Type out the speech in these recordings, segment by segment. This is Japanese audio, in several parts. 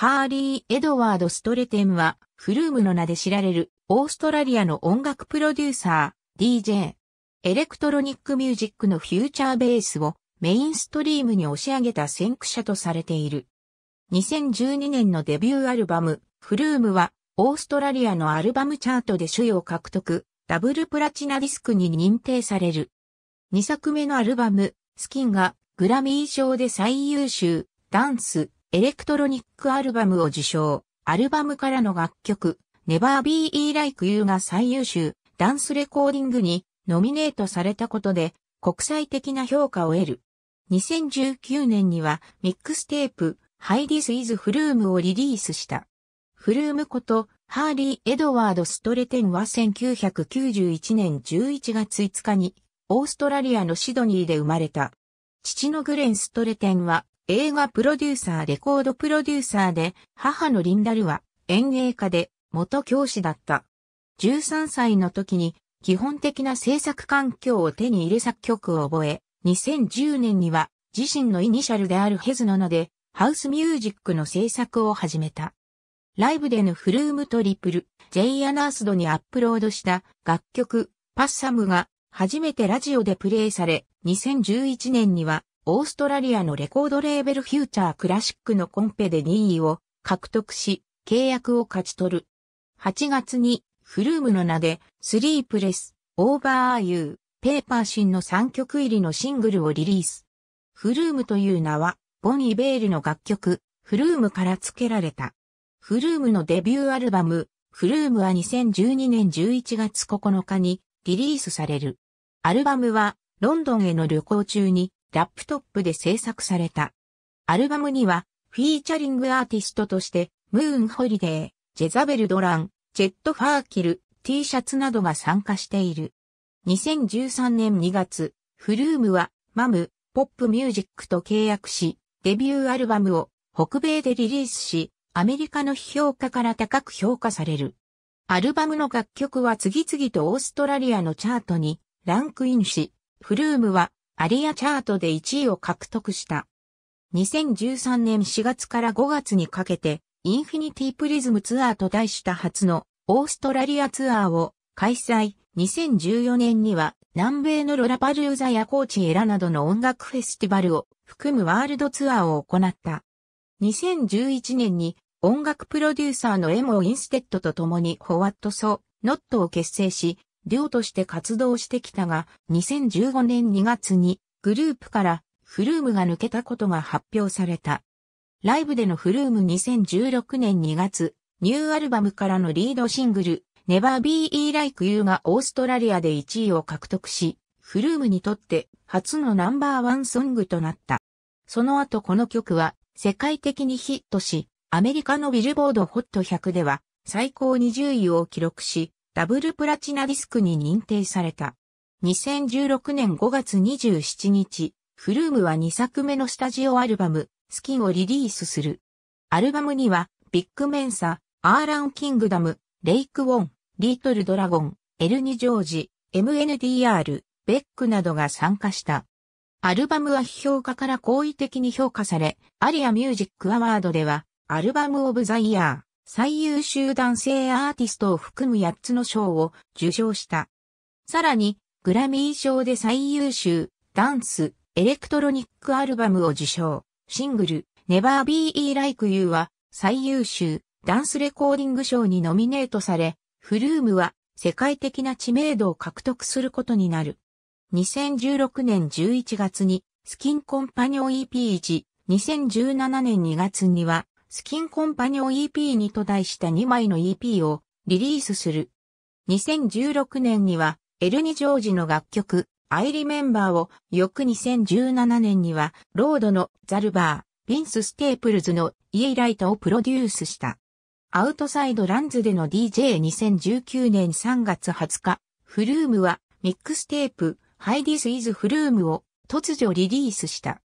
ハーリー・エドワード・ストレテンは、フルームの名で知られる、オーストラリアの音楽プロデューサー、DJ、エレクトロニックミュージックのフューチャーベースをメインストリームに押し上げた先駆者とされている。2012年のデビューアルバム、フルームは、オーストラリアのアルバムチャートで主位を獲得、ダブルプラチナディスクに認定される。2作目のアルバム、スキンがグラミー賞で最優秀、ダンス、エレクトロニックアルバムを受賞。アルバムからの楽曲、Never Be Like You が最優秀ダンスレコーディングにノミネートされたことで国際的な評価を得る。2019年にはミックステープ、ハイディスイズフルームをリリースした。フルームことハーリー・エドワード・ストレテンは1991年11月5日にオーストラリアのシドニーで生まれた。父のグレン・ストレテンは映画プロデューサー、レコードプロデューサーで、母のリンダルは演芸家で元教師だった。13歳の時に基本的な制作環境を手に入れ作曲を覚え、2010年には自身のイニシャルであるヘズのノでハウスミュージックの制作を始めた。ライブでのフルームトリプル、ジェイアナースドにアップロードした楽曲、パッサムが初めてラジオでプレイされ、2011年にはオーストラリアのレコードレーベルフューチャークラシックのコンペで2位を獲得し、契約を勝ち取る。8月に、フルームの名で、スリープレス、オーバーユー、ペーパーシンの3曲入りのシングルをリリース。フルームという名は、ボニー・ベールの楽曲、フルームから付けられた。フルームのデビューアルバム、フルームは2012年11月9日にリリースされる。アルバムはロンドンへの旅行中にラップトップで制作された。アルバムには、フィーチャリングアーティストとして、ムーン・ホリデー、ジェザベル・ドラン、ジェット・ファーキル、T シャツなどが参加している。2013年2月、フルームは、マム、ポップミュージックと契約し、デビューアルバムを北米でリリースし、アメリカの批評家から高く評価される。アルバムの楽曲は次々とオーストラリアのチャートにランクインし、フルームはアリアチャートで1位を獲得した。2013年4月から5月にかけて、インフィニティプリズムツアーと題した初のオーストラリアツアーを開催。2014年には南米のロラパルーザやコーチエラなどの音楽フェスティバルを含むワールドツアーを行った。2011年に音楽プロデューサーのエモ・インステッドと共にホワットソ・ノットを結成し、寮として活動してきたが、2015年2月にグループからフルームが抜けたことが発表された。ライブでのフルーム2016年2月、ニューアルバムからのリードシングル、Never Be Like You がオーストラリアで1位を獲得し、フルームにとって初のナンバーワンソングとなった。その後この曲は世界的にヒットし、アメリカのビルボードホット100では最高20位を記録し、ダブルプラチナディスクに認定された。2016年5月27日、フルームは2作目のスタジオアルバム、スキンをリリースする。アルバムには、ビッグメンサ、アーランキングダム、レイクウォン、リートルドラゴン、エルニジョージ、MNDR、ベックなどが参加した。アルバムは批評家から好意的に評価され、アリアミュージックアワードでは、アルバムオブザイヤー。最優秀男性アーティストを含む8つの賞を受賞した。さらに、グラミー賞で最優秀、ダンス、エレクトロニックアルバムを受賞。シングル、Never Be Like You は最優秀、ダンスレコーディング賞にノミネートされ、フルームは世界的な知名度を獲得することになる。2016年11月にスキンコンパニオン EP1、2017年2月にはスキンコンパニオン e p にと題した2枚の EP をリリースする。2016年には、エルニ・ジョージの楽曲、アイリメンバーを、翌2017年には、ロードのザルバー、ィンス・ステープルズのイエイライトをプロデュースした。アウトサイドランズでの DJ2019 年3月20日、フルームは、ミックステープ、ハイディス・イズ・フルームを突如リリースした。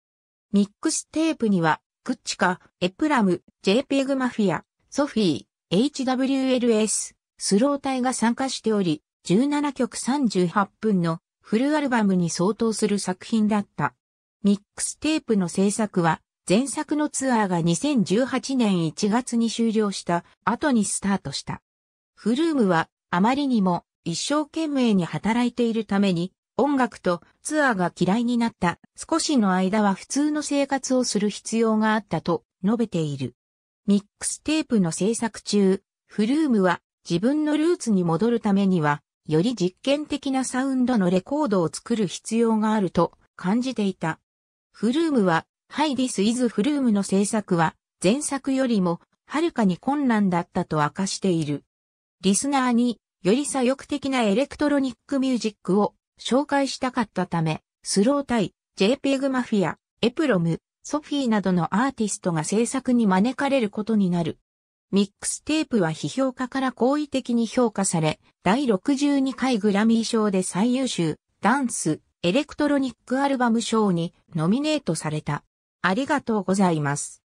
ミックステープには、クッチカ、エプラム、JPEG マフィア、ソフィー、HWLS、スロー隊が参加しており、17曲38分のフルアルバムに相当する作品だった。ミックステープの制作は、前作のツアーが2018年1月に終了した後にスタートした。フルームはあまりにも一生懸命に働いているために音楽とツアーが嫌いになった少しの間は普通の生活をする必要があったと述べている。ミックステープの制作中、フルームは自分のルーツに戻るためには、より実験的なサウンドのレコードを作る必要があると感じていた。フルームは、ハイディス・イズ・フルームの制作は、前作よりも、はるかに困難だったと明かしている。リスナーに、より左翼的なエレクトロニックミュージックを紹介したかったため、スロータイ、JPEG マフィア、エプロム、ソフィーなどのアーティストが制作に招かれることになる。ミックステープは批評家から好意的に評価され、第62回グラミー賞で最優秀、ダンス、エレクトロニックアルバム賞にノミネートされた。ありがとうございます。